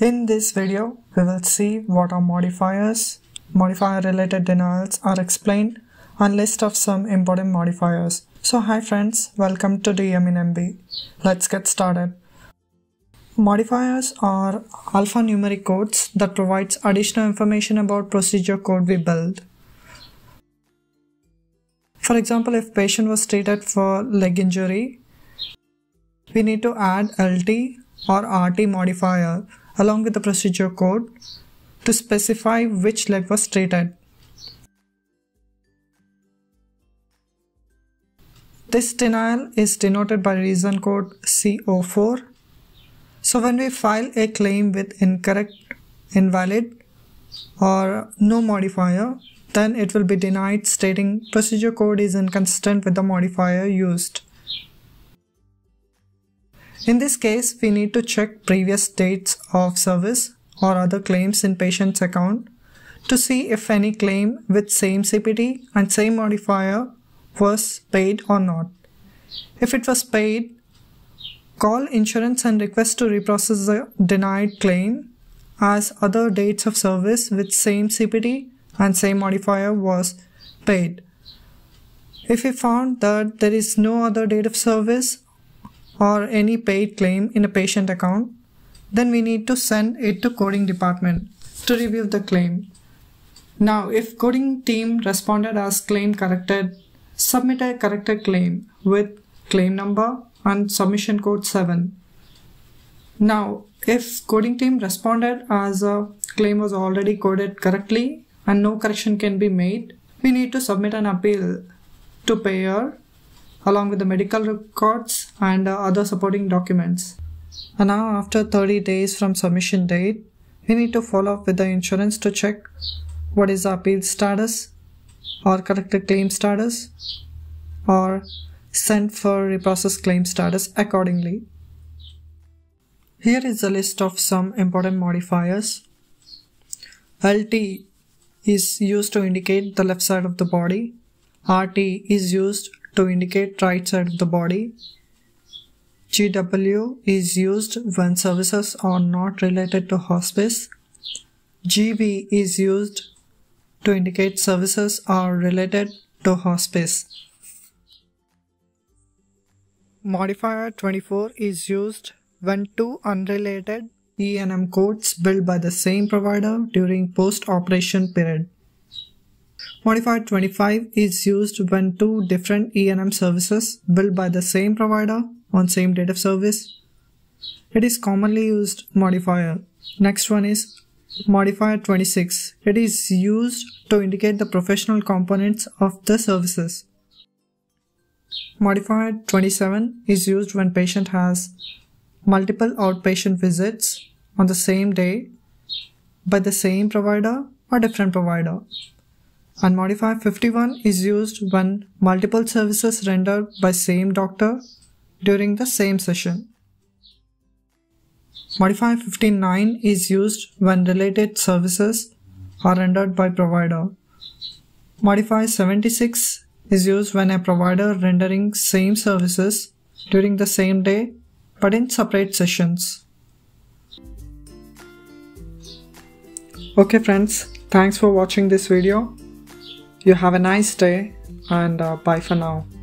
In this video, we will see what are modifiers, modifier related denials are explained and list of some important modifiers. So hi friends, welcome to DM in MB. Let's get started. Modifiers are alphanumeric codes that provides additional information about procedure code we build. For example, if patient was treated for leg injury, we need to add LT or RT modifier along with the procedure code to specify which leg was treated. This denial is denoted by reason code CO4. So when we file a claim with incorrect, invalid or no modifier, then it will be denied stating procedure code is inconsistent with the modifier used. In this case, we need to check previous dates of service or other claims in patient's account to see if any claim with same CPT and same modifier was paid or not. If it was paid, call insurance and request to reprocess the denied claim as other dates of service with same CPT and same modifier was paid. If we found that there is no other date of service or any paid claim in a patient account, then we need to send it to coding department to review the claim. Now, if coding team responded as claim corrected, submit a corrected claim with claim number and submission code 7. Now, if coding team responded as a claim was already coded correctly and no correction can be made, we need to submit an appeal to payer along with the medical records and other supporting documents. And now after 30 days from submission date, we need to follow up with the insurance to check what is the appeal status or the claim status or send for reprocess claim status accordingly. Here is a list of some important modifiers. LT is used to indicate the left side of the body. RT is used to indicate right side of the body. GW is used when services are not related to hospice. GB is used to indicate services are related to hospice. Modifier 24 is used when two unrelated E&M codes billed by the same provider during post-operation period. Modifier 25 is used when two different E&M services billed by the same provider on same date of service. It is commonly used modifier. Next one is modifier 26. It is used to indicate the professional components of the services. Modifier 27 is used when patient has multiple outpatient visits on the same day by the same provider or different provider. And modifier 51 is used when multiple services rendered by same doctor during the same session. Modifier 59 is used when related services are rendered by provider. Modifier 76 is used when a provider rendering same services during the same day but in separate sessions. Okay friends, thanks for watching this video. You have a nice day and uh, bye for now.